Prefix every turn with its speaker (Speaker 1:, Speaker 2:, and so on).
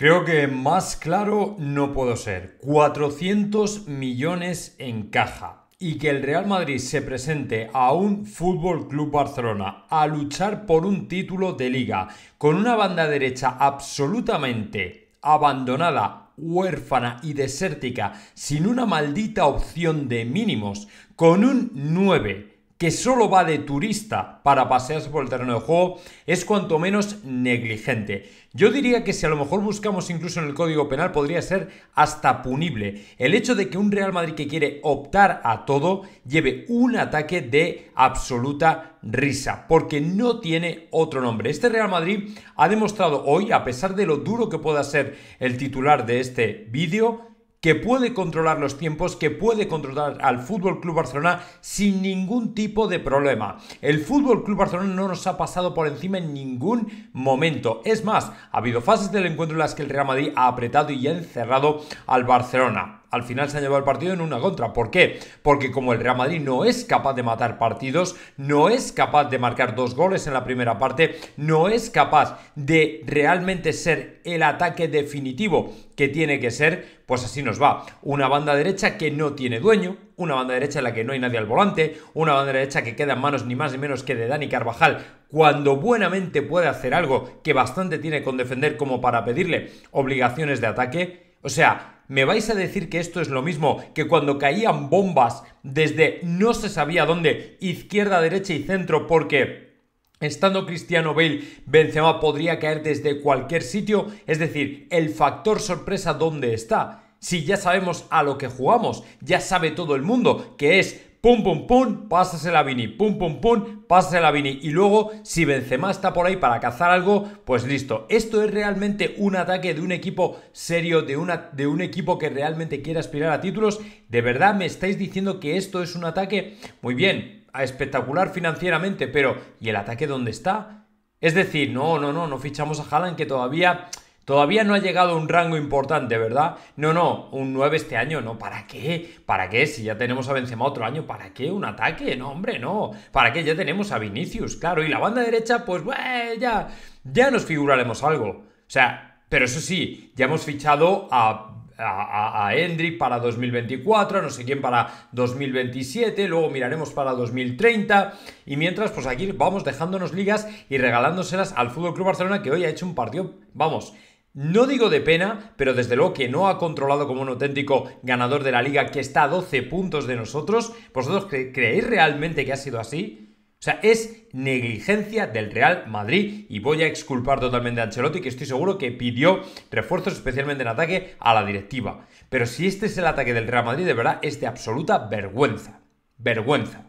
Speaker 1: Creo que más claro no puedo ser. 400 millones en caja. Y que el Real Madrid se presente a un Fútbol Club Barcelona a luchar por un título de liga con una banda derecha absolutamente abandonada, huérfana y desértica, sin una maldita opción de mínimos, con un 9 que solo va de turista para pasearse por el terreno de juego es cuanto menos negligente. Yo diría que si a lo mejor buscamos incluso en el Código Penal podría ser hasta punible el hecho de que un Real Madrid que quiere optar a todo lleve un ataque de absoluta risa, porque no tiene otro nombre. Este Real Madrid ha demostrado hoy, a pesar de lo duro que pueda ser el titular de este vídeo, que puede controlar los tiempos, que puede controlar al Fútbol Club Barcelona sin ningún tipo de problema. El Fútbol Club Barcelona no nos ha pasado por encima en ningún momento. Es más, ha habido fases del encuentro en las que el Real Madrid ha apretado y ha encerrado al Barcelona al final se han llevado el partido en una contra. ¿Por qué? Porque como el Real Madrid no es capaz de matar partidos, no es capaz de marcar dos goles en la primera parte, no es capaz de realmente ser el ataque definitivo que tiene que ser, pues así nos va. Una banda derecha que no tiene dueño, una banda derecha en la que no hay nadie al volante, una banda derecha que queda en manos ni más ni menos que de Dani Carvajal, cuando buenamente puede hacer algo que bastante tiene con defender como para pedirle obligaciones de ataque. O sea, ¿me vais a decir que esto es lo mismo que cuando caían bombas desde no se sabía dónde, izquierda, derecha y centro, porque Estando Cristiano Bale, Benzema podría caer desde cualquier sitio, es decir, el factor sorpresa dónde está. Si ya sabemos a lo que jugamos, ya sabe todo el mundo que es pum, pum, pum, pásasela a Vini, pum, pum, pum, pásasela a Vini. Y luego, si Benzema está por ahí para cazar algo, pues listo. Esto es realmente un ataque de un equipo serio, de, una, de un equipo que realmente quiere aspirar a títulos. ¿De verdad me estáis diciendo que esto es un ataque? Muy bien, espectacular financieramente, pero ¿y el ataque dónde está? Es decir, no, no, no, no fichamos a Haaland que todavía Todavía no ha llegado a un rango importante, ¿verdad? No, no, un 9 este año, no, ¿para qué? ¿Para qué? Si ya tenemos a Benzema otro año, ¿para qué un ataque? No, hombre, no. ¿Para qué? Ya tenemos a Vinicius, claro. Y la banda derecha, pues, ya, nos figuraremos algo. O sea, pero eso sí, ya hemos fichado a a, a, para 2024, no sé quién para 2027, luego miraremos para 2030 y mientras pues aquí vamos dejándonos ligas y regalándoselas al Fútbol Club Barcelona que hoy ha hecho un partido, vamos, no digo de pena, pero desde luego que no ha controlado como un auténtico ganador de la liga que está a 12 puntos de nosotros. ¿Vosotros creéis realmente que ha sido así? O sea, es negligencia del Real Madrid y voy a exculpar totalmente a Ancelotti, que estoy seguro que pidió refuerzos especialmente en ataque a la directiva. Pero si este es el ataque del Real Madrid, de verdad es de absoluta vergüenza. Vergüenza.